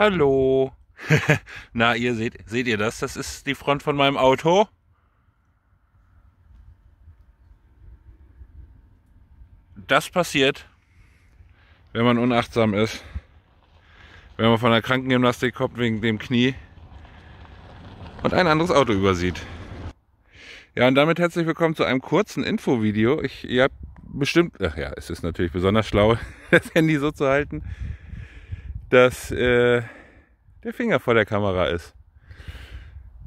Hallo. Na, ihr seht, seht ihr das? Das ist die Front von meinem Auto. Das passiert, wenn man unachtsam ist. Wenn man von der Krankengymnastik kommt wegen dem Knie und ein anderes Auto übersieht. Ja, und damit herzlich willkommen zu einem kurzen Infovideo. Ich, ihr habt bestimmt, ach ja, es ist natürlich besonders schlau, das Handy so zu halten dass äh, der Finger vor der Kamera ist.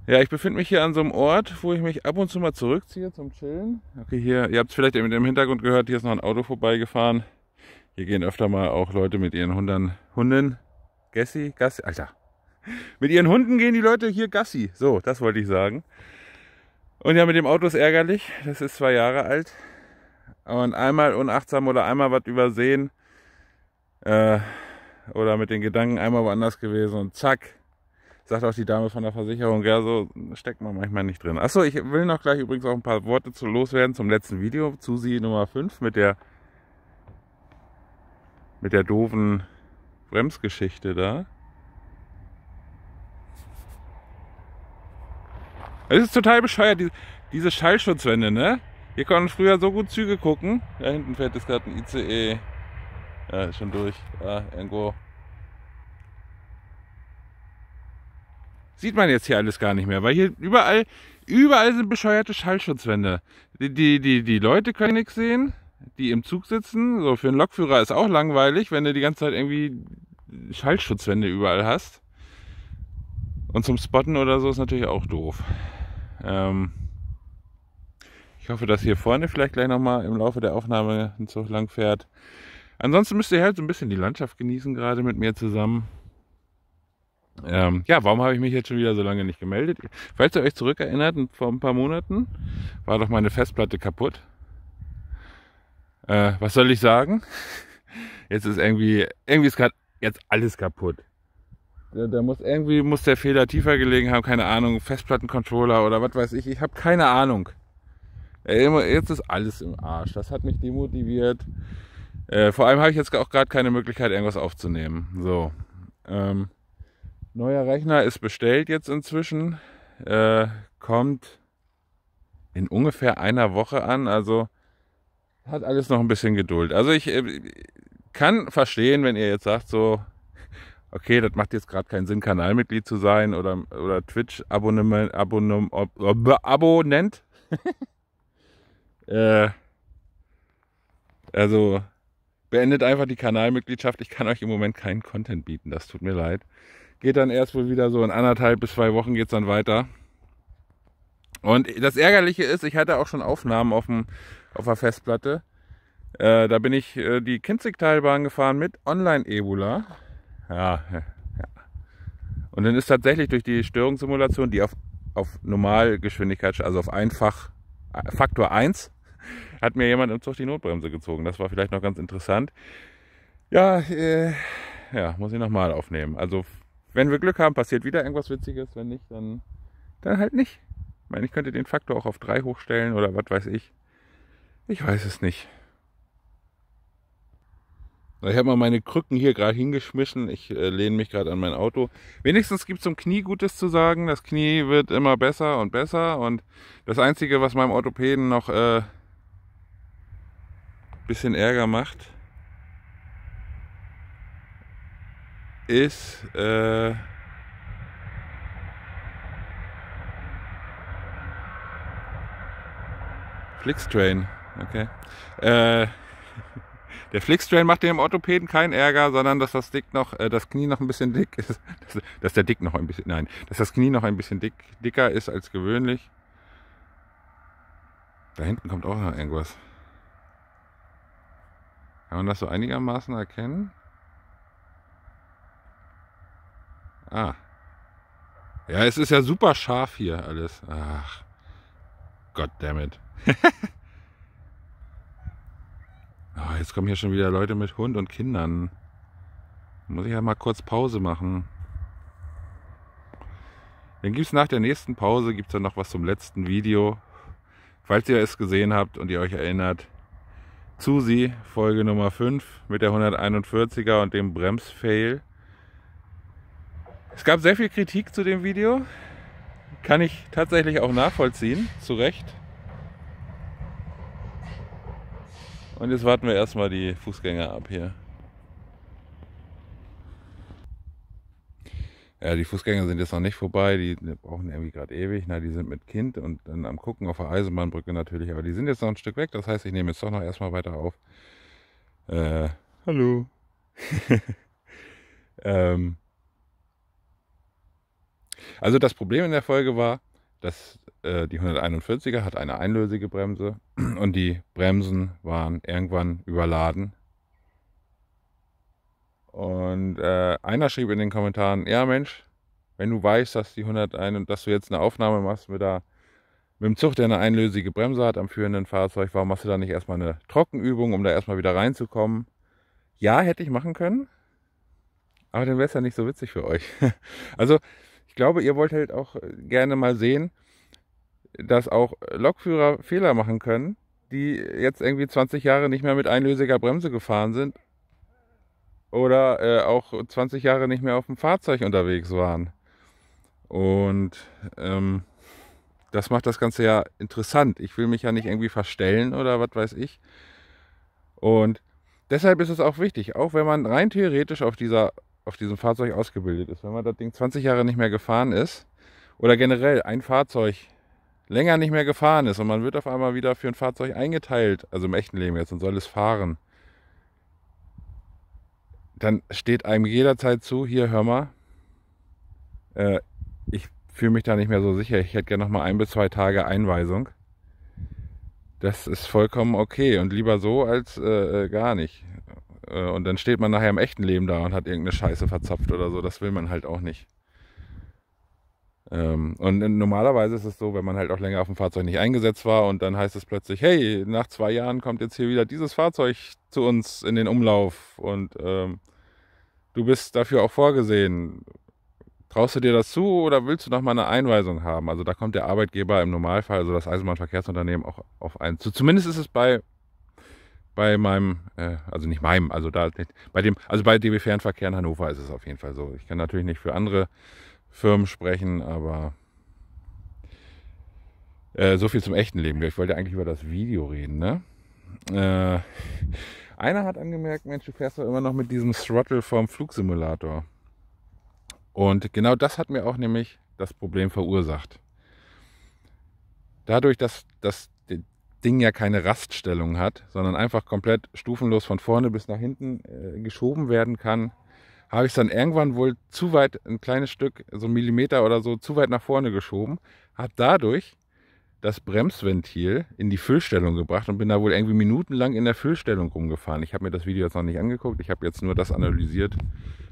Ja, ich befinde mich hier an so einem Ort, wo ich mich ab und zu mal zurückziehe zum Chillen. Okay, hier, ihr habt es vielleicht im Hintergrund gehört, hier ist noch ein Auto vorbeigefahren. Hier gehen öfter mal auch Leute mit ihren Hunden, Hunden, Gassi, Gassi, Alter. Mit ihren Hunden gehen die Leute hier Gassi. So, das wollte ich sagen. Und ja, mit dem Auto ist ärgerlich. Das ist zwei Jahre alt. Und einmal unachtsam oder einmal was übersehen. Äh, oder mit den Gedanken einmal woanders gewesen und zack, sagt auch die Dame von der Versicherung, ja, so steckt man manchmal nicht drin. Achso, ich will noch gleich übrigens auch ein paar Worte zu loswerden zum letzten Video, zu sie Nummer 5 mit der mit der doofen Bremsgeschichte da. Es ist total bescheuert, die, diese Schallschutzwände, ne? Wir konnten früher so gut Züge gucken. Da hinten fährt jetzt gerade ein ICE. Ja, ist schon durch. Ja, irgendwo. Sieht man jetzt hier alles gar nicht mehr, weil hier überall, überall sind bescheuerte Schallschutzwände. Die, die, die, die Leute können nichts sehen, die im Zug sitzen. So für einen Lokführer ist auch langweilig, wenn du die ganze Zeit irgendwie Schallschutzwände überall hast. Und zum Spotten oder so ist natürlich auch doof. Ähm ich hoffe, dass hier vorne vielleicht gleich nochmal im Laufe der Aufnahme ein Zug lang fährt. Ansonsten müsst ihr halt so ein bisschen die Landschaft genießen, gerade mit mir zusammen. Ähm, ja, warum habe ich mich jetzt schon wieder so lange nicht gemeldet? Falls ihr euch zurückerinnert, vor ein paar Monaten war doch meine Festplatte kaputt. Äh, was soll ich sagen? Jetzt ist irgendwie, irgendwie ist gerade jetzt alles kaputt. Da, da, muss irgendwie muss der Fehler tiefer gelegen haben, keine Ahnung, Festplattencontroller oder was weiß ich. Ich habe keine Ahnung. Jetzt ist alles im Arsch. Das hat mich demotiviert. Äh, vor allem habe ich jetzt auch gerade keine Möglichkeit, irgendwas aufzunehmen. So. Ähm, neuer Rechner ist bestellt jetzt inzwischen. Äh, kommt in ungefähr einer Woche an. Also hat alles noch ein bisschen Geduld. Also ich äh, kann verstehen, wenn ihr jetzt sagt, so, okay, das macht jetzt gerade keinen Sinn, Kanalmitglied zu sein oder, oder Twitch-Abonnent. Abonnement, Abonnent. äh, also Beendet einfach die Kanalmitgliedschaft. Ich kann euch im Moment keinen Content bieten. Das tut mir leid. Geht dann erst wohl wieder so in anderthalb bis zwei Wochen geht es dann weiter. Und das Ärgerliche ist, ich hatte auch schon Aufnahmen auf, dem, auf der Festplatte. Äh, da bin ich äh, die Kinzigteilbahn gefahren mit Online-Ebola. Ja, ja, Und dann ist tatsächlich durch die Störungssimulation, die auf, auf Normalgeschwindigkeit, also auf einfach äh, Faktor 1 hat mir jemand im Zug die Notbremse gezogen. Das war vielleicht noch ganz interessant. Ja, äh, ja, muss ich nochmal aufnehmen. Also, wenn wir Glück haben, passiert wieder irgendwas Witziges. Wenn nicht, dann, dann halt nicht. Ich meine, ich könnte den Faktor auch auf 3 hochstellen oder was weiß ich. Ich weiß es nicht. Ich habe mal meine Krücken hier gerade hingeschmissen. Ich äh, lehne mich gerade an mein Auto. Wenigstens gibt es zum Knie Gutes zu sagen. Das Knie wird immer besser und besser. Und das Einzige, was meinem Orthopäden noch äh, bisschen Ärger macht, ist äh, Flixtrain. Okay. Äh, der Flixtrain macht dem Orthopäden keinen Ärger, sondern dass das dick noch, äh, das Knie noch ein bisschen dick ist, dass, dass, der dick noch ein bisschen, nein, dass das Knie noch ein bisschen dick, dicker ist als gewöhnlich. Da hinten kommt auch noch irgendwas. Kann man das so einigermaßen erkennen? Ah. Ja, es ist ja super scharf hier alles. Ach. Goddammit. oh, jetzt kommen hier schon wieder Leute mit Hund und Kindern. Muss ich ja mal kurz Pause machen. Dann gibt es nach der nächsten Pause gibt's dann noch was zum letzten Video. Falls ihr es gesehen habt und ihr euch erinnert, Susi, Folge Nummer 5 mit der 141er und dem Bremsfail. Es gab sehr viel Kritik zu dem Video. Kann ich tatsächlich auch nachvollziehen, zu Recht. Und jetzt warten wir erstmal die Fußgänger ab hier. Ja, die Fußgänger sind jetzt noch nicht vorbei, die brauchen irgendwie gerade ewig. Na, die sind mit Kind und dann am Gucken auf der Eisenbahnbrücke natürlich, aber die sind jetzt noch ein Stück weg. Das heißt, ich nehme jetzt doch noch erstmal weiter auf. Äh, hallo. ähm, also das Problem in der Folge war, dass äh, die 141er hat eine einlösige Bremse und die Bremsen waren irgendwann überladen und äh, einer schrieb in den Kommentaren, ja Mensch, wenn du weißt, dass die 101 und dass du jetzt eine Aufnahme machst mit, der, mit dem Zug, der eine einlösige Bremse hat am führenden Fahrzeug, warum machst du da nicht erstmal eine Trockenübung, um da erstmal wieder reinzukommen? Ja, hätte ich machen können, aber dann wäre es ja nicht so witzig für euch. also ich glaube, ihr wollt halt auch äh, gerne mal sehen, dass auch Lokführer Fehler machen können, die jetzt irgendwie 20 Jahre nicht mehr mit einlösiger Bremse gefahren sind oder äh, auch 20 Jahre nicht mehr auf dem Fahrzeug unterwegs waren. Und ähm, das macht das Ganze ja interessant. Ich will mich ja nicht irgendwie verstellen oder was weiß ich. Und deshalb ist es auch wichtig, auch wenn man rein theoretisch auf, dieser, auf diesem Fahrzeug ausgebildet ist, wenn man das Ding 20 Jahre nicht mehr gefahren ist oder generell ein Fahrzeug länger nicht mehr gefahren ist und man wird auf einmal wieder für ein Fahrzeug eingeteilt, also im echten Leben jetzt und soll es fahren, dann steht einem jederzeit zu, hier hör mal, äh, ich fühle mich da nicht mehr so sicher, ich hätte gerne noch mal ein bis zwei Tage Einweisung. Das ist vollkommen okay und lieber so als äh, äh gar nicht. Äh, und dann steht man nachher im echten Leben da und hat irgendeine Scheiße verzapft oder so, das will man halt auch nicht. Ähm, und normalerweise ist es so, wenn man halt auch länger auf dem Fahrzeug nicht eingesetzt war und dann heißt es plötzlich, hey, nach zwei Jahren kommt jetzt hier wieder dieses Fahrzeug zu uns in den Umlauf und ähm, du bist dafür auch vorgesehen. Traust du dir das zu oder willst du noch mal eine Einweisung haben? Also da kommt der Arbeitgeber im Normalfall, also das Eisenbahnverkehrsunternehmen, auch auf einen zu. Zumindest ist es bei, bei meinem, äh, also nicht meinem, also da bei dem, also bei DB Fernverkehr in Hannover ist es auf jeden Fall so. Ich kann natürlich nicht für andere Firmen sprechen, aber äh, so viel zum echten Leben. Ich wollte eigentlich über das Video reden, ne? Äh, einer hat angemerkt, Mensch, du fährst doch immer noch mit diesem Throttle vom Flugsimulator. Und genau das hat mir auch nämlich das Problem verursacht. Dadurch, dass das Ding ja keine Raststellung hat, sondern einfach komplett stufenlos von vorne bis nach hinten äh, geschoben werden kann, habe ich es dann irgendwann wohl zu weit, ein kleines Stück, so einen Millimeter oder so, zu weit nach vorne geschoben, hat dadurch das Bremsventil in die Füllstellung gebracht und bin da wohl irgendwie minutenlang in der Füllstellung rumgefahren. Ich habe mir das Video jetzt noch nicht angeguckt. Ich habe jetzt nur das analysiert,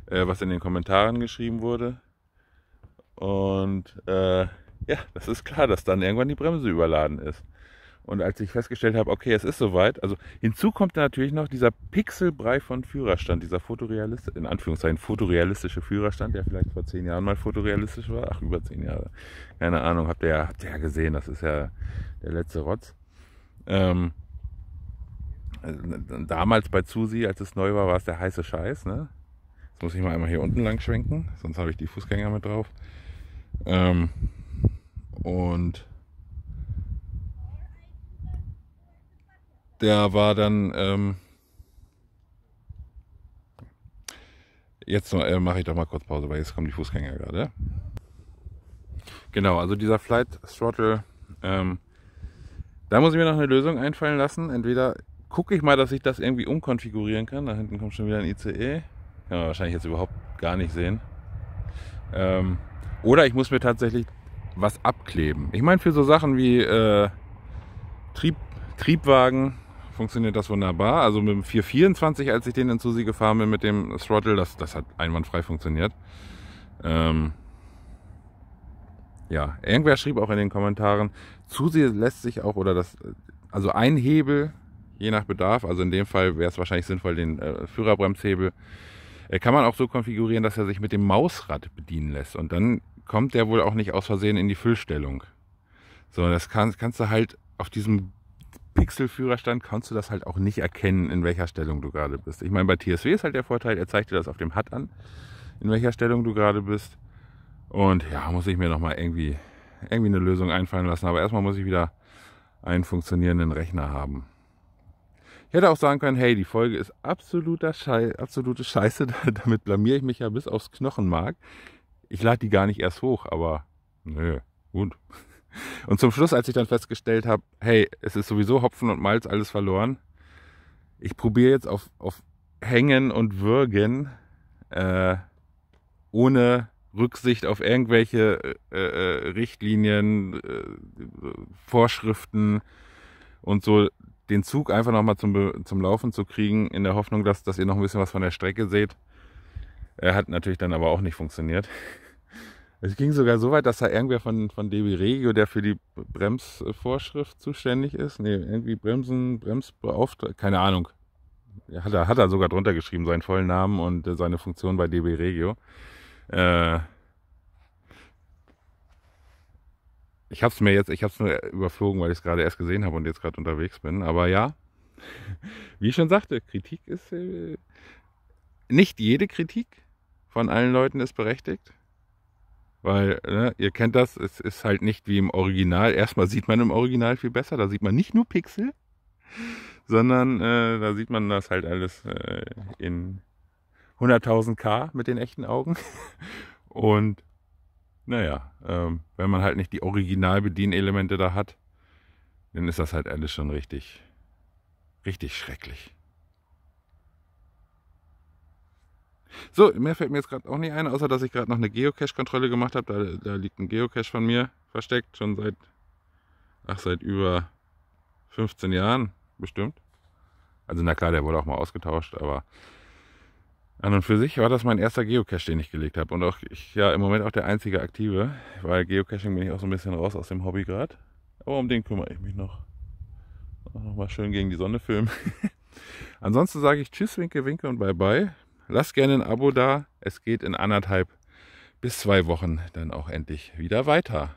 äh, was in den Kommentaren geschrieben wurde. Und äh, ja, das ist klar, dass dann irgendwann die Bremse überladen ist. Und als ich festgestellt habe, okay, es ist soweit, also hinzu kommt natürlich noch dieser Pixelbrei von Führerstand, dieser fotorealistische, in Anführungszeichen fotorealistische Führerstand, der vielleicht vor zehn Jahren mal fotorealistisch war, ach, über zehn Jahre, keine Ahnung, habt ihr ja, habt ihr gesehen, das ist ja der letzte Rotz. Ähm, äh, damals bei Zusi, als es neu war, war es der heiße Scheiß, ne? Jetzt muss ich mal einmal hier unten lang schwenken, sonst habe ich die Fußgänger mit drauf. Ähm, und der war dann, ähm, jetzt äh, mache ich doch mal kurz Pause, weil jetzt kommen die Fußgänger gerade. Genau, also dieser Flight Throttle, ähm, da muss ich mir noch eine Lösung einfallen lassen. Entweder gucke ich mal, dass ich das irgendwie umkonfigurieren kann. Da hinten kommt schon wieder ein ICE. Kann man wahrscheinlich jetzt überhaupt gar nicht sehen. Ähm, oder ich muss mir tatsächlich was abkleben. Ich meine, für so Sachen wie äh, Trieb, Triebwagen funktioniert das wunderbar. Also mit dem 424, als ich den in Susi gefahren bin mit dem Throttle, das, das hat einwandfrei funktioniert. Ähm ja, irgendwer schrieb auch in den Kommentaren, Susi lässt sich auch, oder das, also ein Hebel, je nach Bedarf, also in dem Fall wäre es wahrscheinlich sinnvoll, den äh, Führerbremshebel, äh, kann man auch so konfigurieren, dass er sich mit dem Mausrad bedienen lässt. Und dann kommt der wohl auch nicht aus Versehen in die Füllstellung. So, das kann, kannst du halt auf diesem Pixelführerstand kannst du das halt auch nicht erkennen, in welcher Stellung du gerade bist. Ich meine, bei TSW ist halt der Vorteil, er zeigt dir das auf dem HUD an, in welcher Stellung du gerade bist. Und ja, muss ich mir nochmal irgendwie, irgendwie eine Lösung einfallen lassen. Aber erstmal muss ich wieder einen funktionierenden Rechner haben. Ich hätte auch sagen können, hey, die Folge ist absoluter Schei absolute Scheiße, damit blamiere ich mich ja bis aufs Knochenmark. Ich lade die gar nicht erst hoch, aber nö, gut. Und zum Schluss, als ich dann festgestellt habe, hey, es ist sowieso Hopfen und Malz alles verloren, ich probiere jetzt auf, auf Hängen und Würgen äh, ohne Rücksicht auf irgendwelche äh, äh, Richtlinien, äh, Vorschriften und so den Zug einfach nochmal zum, zum Laufen zu kriegen, in der Hoffnung, dass, dass ihr noch ein bisschen was von der Strecke seht. Er äh, Hat natürlich dann aber auch nicht funktioniert. Es ging sogar so weit, dass da irgendwer von, von DB Regio, der für die Bremsvorschrift zuständig ist, nee, irgendwie Bremsen, Bremsbeauftragte, keine Ahnung. Hat er, hat er sogar drunter geschrieben, seinen vollen Namen und äh, seine Funktion bei DB Regio. Äh, ich habe es mir jetzt, ich habe es nur überflogen, weil ich es gerade erst gesehen habe und jetzt gerade unterwegs bin. Aber ja, wie ich schon sagte, Kritik ist äh, nicht jede Kritik von allen Leuten ist berechtigt weil, ne, ihr kennt das, es ist halt nicht wie im Original. Erstmal sieht man im Original viel besser, da sieht man nicht nur Pixel, sondern äh, da sieht man das halt alles äh, in 100.000k mit den echten Augen. Und naja, ähm, wenn man halt nicht die Originalbedienelemente da hat, dann ist das halt alles schon richtig, richtig schrecklich. So, mehr fällt mir jetzt gerade auch nicht ein, außer dass ich gerade noch eine Geocache-Kontrolle gemacht habe. Da, da, liegt ein Geocache von mir versteckt, schon seit, ach, seit über 15 Jahren bestimmt. Also na klar, der wurde auch mal ausgetauscht, aber an und für sich war das mein erster Geocache, den ich gelegt habe. Und auch ich, ja, im Moment auch der einzige aktive, weil Geocaching bin ich auch so ein bisschen raus aus dem Hobby gerade. Aber um den kümmere ich mich noch. nochmal schön gegen die Sonne filmen. Ansonsten sage ich Tschüss, Winke, Winke und Bye Bye. Lasst gerne ein Abo da. Es geht in anderthalb bis zwei Wochen dann auch endlich wieder weiter.